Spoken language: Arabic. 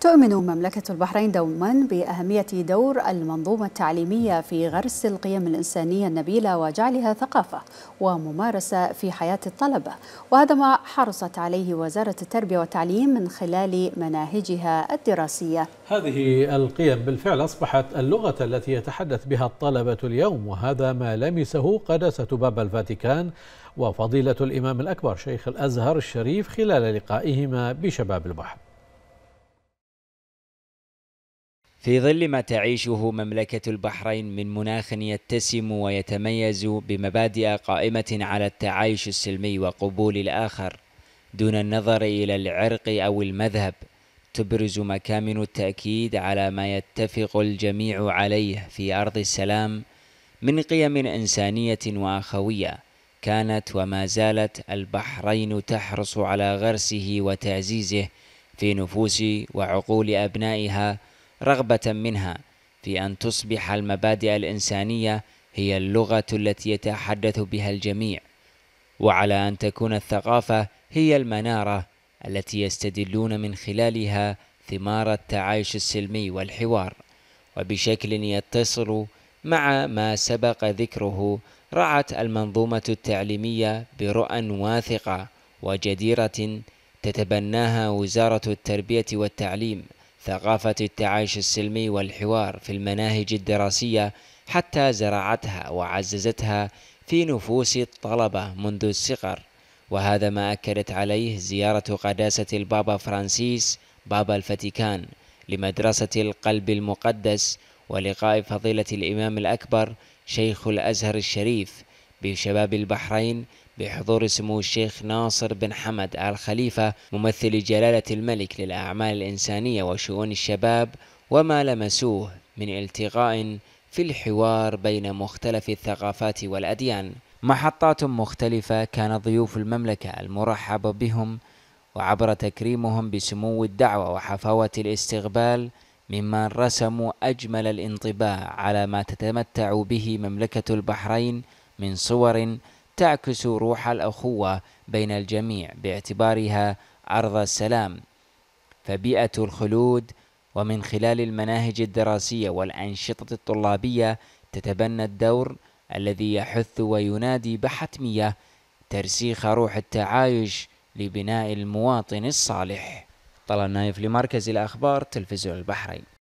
تؤمن مملكة البحرين دوما بأهمية دور المنظومة التعليمية في غرس القيم الإنسانية النبيلة وجعلها ثقافة وممارسة في حياة الطلبة وهذا ما حرصت عليه وزارة التربية والتعليم من خلال مناهجها الدراسية هذه القيم بالفعل أصبحت اللغة التي يتحدث بها الطلبة اليوم وهذا ما لمسه قداسة باب الفاتيكان وفضيلة الإمام الأكبر شيخ الأزهر الشريف خلال لقائهما بشباب البحر في ظل ما تعيشه مملكة البحرين من مناخ يتسم ويتميز بمبادئ قائمة على التعايش السلمي وقبول الآخر دون النظر إلى العرق أو المذهب تبرز مكامن التأكيد على ما يتفق الجميع عليه في أرض السلام من قيم إنسانية وأخوية كانت وما زالت البحرين تحرص على غرسه وتعزيزه في نفوس وعقول أبنائها رغبه منها في ان تصبح المبادئ الانسانيه هي اللغه التي يتحدث بها الجميع وعلى ان تكون الثقافه هي المناره التي يستدلون من خلالها ثمار التعايش السلمي والحوار وبشكل يتصل مع ما سبق ذكره رعت المنظومه التعليميه برؤى واثقه وجديره تتبناها وزاره التربيه والتعليم ثقافة التعايش السلمي والحوار في المناهج الدراسية حتى زرعتها وعززتها في نفوس الطلبة منذ الصغر وهذا ما أكدت عليه زيارة قداسة البابا فرانسيس بابا الفاتيكان لمدرسة القلب المقدس ولقاء فضيلة الإمام الأكبر شيخ الأزهر الشريف بشباب البحرين بحضور سمو الشيخ ناصر بن حمد آل خليفة ممثل جلالة الملك للأعمال الإنسانية وشؤون الشباب وما لمسوه من التقاء في الحوار بين مختلف الثقافات والأديان محطات مختلفة كان ضيوف المملكة المرحب بهم وعبر تكريمهم بسمو الدعوة وحفاوة الاستقبال ممن رسموا أجمل الانطباع على ما تتمتع به مملكة البحرين من صور تعكس روح الأخوة بين الجميع باعتبارها عرض السلام فبيئة الخلود ومن خلال المناهج الدراسية والأنشطة الطلابية تتبنى الدور الذي يحث وينادي بحتمية ترسيخ روح التعايش لبناء المواطن الصالح طلال نايف لمركز الأخبار تلفزيون البحرين